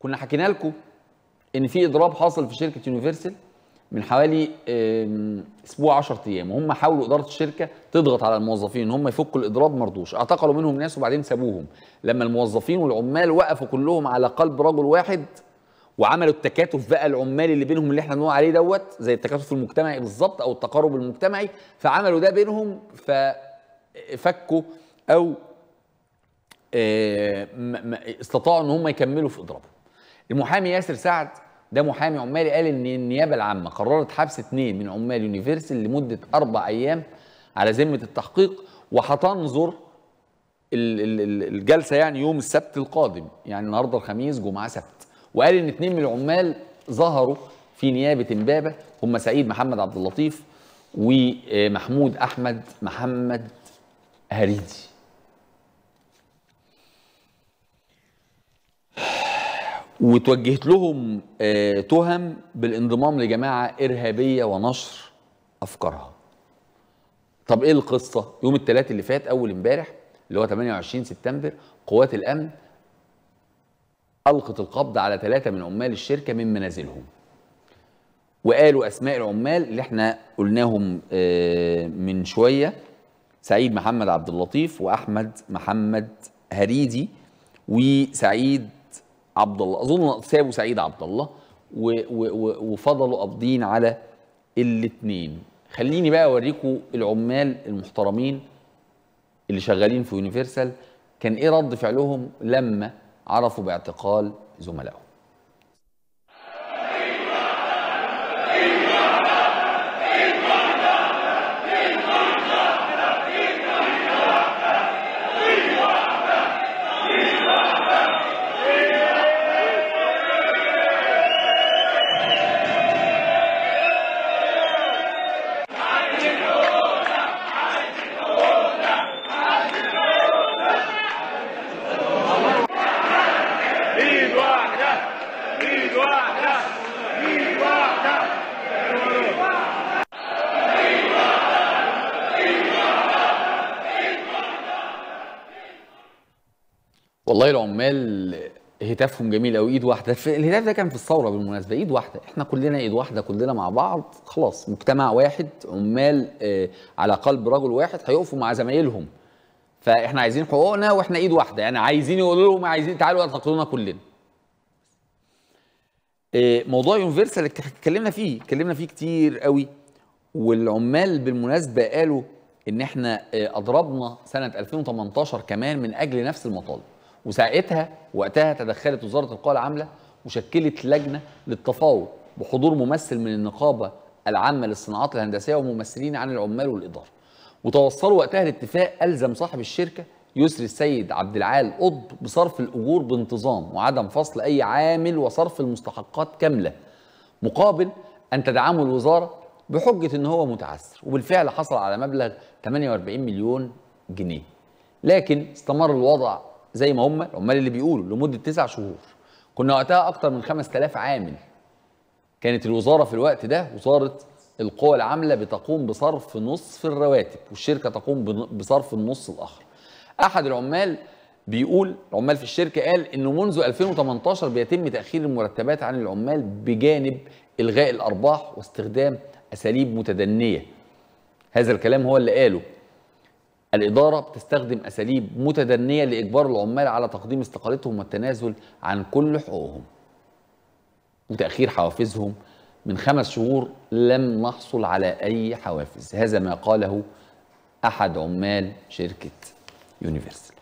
كنا حكينا لكم ان في اضراب حاصل في شركه يونيفرسال من حوالي اسبوع 10 ايام وهم حاولوا اداره الشركه تضغط على الموظفين ان هم يفكوا الاضراب ما رضوش اعتقلوا منهم ناس وبعدين سابوهم لما الموظفين والعمال وقفوا كلهم على قلب رجل واحد وعملوا التكاتف بقى العمال اللي بينهم اللي احنا بنقول عليه دوت زي التكاتف المجتمعي بالظبط او التقارب المجتمعي فعملوا ده بينهم ففكوا او آه، استطاعوا ان هم يكملوا في اضرابهم المحامي ياسر سعد ده محامي عمالي قال ان النيابه العامه قررت حبس اثنين من عمال يونيفرسال لمده اربع ايام على ذمه التحقيق وهتنظر الجلسه يعني يوم السبت القادم يعني النهارده الخميس جمعه سبت وقال ان اثنين من العمال ظهروا في نيابه امبابه هم سعيد محمد عبد اللطيف ومحمود احمد محمد هريدي وتوجهت لهم آه، تهم بالانضمام لجماعه ارهابيه ونشر افكارها. طب ايه القصه؟ يوم الثلاث اللي فات اول امبارح اللي هو 28 سبتمبر قوات الامن القت القبض على ثلاثه من عمال الشركه من منازلهم. وقالوا اسماء العمال اللي احنا قلناهم آه، من شويه سعيد محمد عبد اللطيف واحمد محمد هريدي وسعيد عبد الله اظن سابوا سعيد عبد الله وفضلوا قابضين على الاثنين خليني بقى اوريكم العمال المحترمين اللي شغالين في يونيفرسال كان ايه رد فعلهم لما عرفوا باعتقال زملائهم والله العمال هتافهم جميل قوي ايد واحده الهتاف ده كان في الثوره بالمناسبه ايد واحده احنا كلنا ايد واحده كلنا مع بعض خلاص مجتمع واحد عمال آه، على قلب رجل واحد هيقفوا مع زمايلهم فاحنا عايزين حقوقنا واحنا ايد واحده يعني عايزين يقولوا لهم عايزين تعالوا اتقتلونا كلنا آه، موضوع يونيفرسال اتكلمنا فيه اتكلمنا فيه كتير قوي والعمال بالمناسبه قالوا ان احنا آه، اضربنا سنه 2018 كمان من اجل نفس المطالب وساعتها وقتها تدخلت وزاره القوى العامله وشكلت لجنه للتفاوض بحضور ممثل من النقابه العامه للصناعات الهندسيه وممثلين عن العمال والاداره وتوصلوا وقتها لاتفاق الزم صاحب الشركه يسري السيد عبد العال قطب بصرف الاجور بانتظام وعدم فصل اي عامل وصرف المستحقات كامله مقابل ان تدعمه الوزاره بحجه ان هو متعسر وبالفعل حصل على مبلغ 48 مليون جنيه لكن استمر الوضع زي ما هم العمال اللي بيقولوا لمده تسع شهور كنا وقتها اكتر من 5000 عامل كانت الوزاره في الوقت ده وزاره القوى العامله بتقوم بصرف نصف الرواتب والشركه تقوم بصرف النص الاخر احد العمال بيقول العمال في الشركه قال انه منذ 2018 بيتم تاخير المرتبات عن العمال بجانب الغاء الارباح واستخدام اساليب متدنيه هذا الكلام هو اللي قاله الإدارة بتستخدم أساليب متدنية لإجبار العمال على تقديم استقالتهم والتنازل عن كل حقوقهم وتأخير حوافزهم من خمس شهور لم نحصل على أي حوافز هذا ما قاله أحد عمال شركة يونيفرسال